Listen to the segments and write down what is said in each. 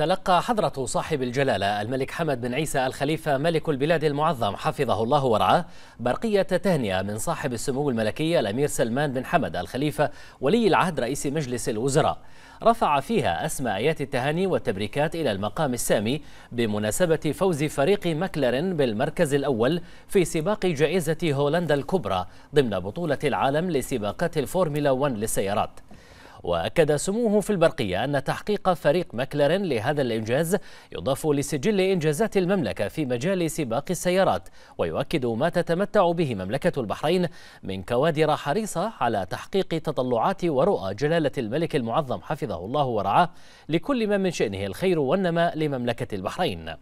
تلقى حضرة صاحب الجلالة الملك حمد بن عيسى الخليفة ملك البلاد المعظم حفظه الله ورعاه برقية تهنئة من صاحب السمو الملكي الأمير سلمان بن حمد الخليفة ولي العهد رئيس مجلس الوزراء رفع فيها أسماء آيات التهاني والتبريكات إلى المقام السامي بمناسبة فوز فريق مكلرن بالمركز الأول في سباق جائزة هولندا الكبرى ضمن بطولة العالم لسباقات الفورمولا 1 للسيارات وأكد سموه في البرقية أن تحقيق فريق مكلارين لهذا الإنجاز يضاف لسجل إنجازات المملكة في مجال سباق السيارات ويؤكد ما تتمتع به مملكة البحرين من كوادر حريصة على تحقيق تطلعات ورؤى جلالة الملك المعظم حفظه الله ورعاه لكل ما من شأنه الخير والنماء لمملكة البحرين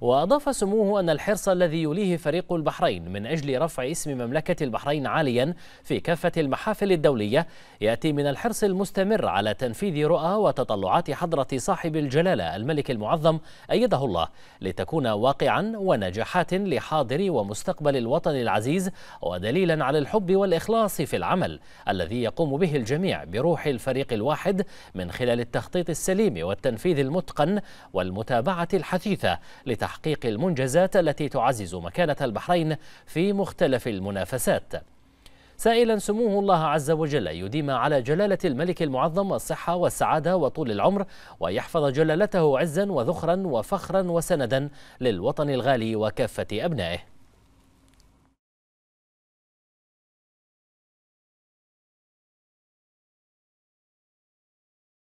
وأضاف سموه أن الحرص الذي يوليه فريق البحرين من أجل رفع اسم مملكة البحرين عاليا في كافة المحافل الدولية يأتي من الحرص المستمر على تنفيذ رؤى وتطلعات حضرة صاحب الجلالة الملك المعظم أيده الله لتكون واقعا ونجاحات لحاضر ومستقبل الوطن العزيز ودليلا على الحب والإخلاص في العمل الذي يقوم به الجميع بروح الفريق الواحد من خلال التخطيط السليم والتنفيذ المتقن والمتابعة الحثيثة لتحقيق لتحقيق المنجزات التي تعزز مكانة البحرين في مختلف المنافسات سائلا سموه الله عز وجل أن يديم على جلالة الملك المعظم الصحة والسعادة وطول العمر ويحفظ جلالته عزا وذخرا وفخرا وسندا للوطن الغالي وكافة أبنائه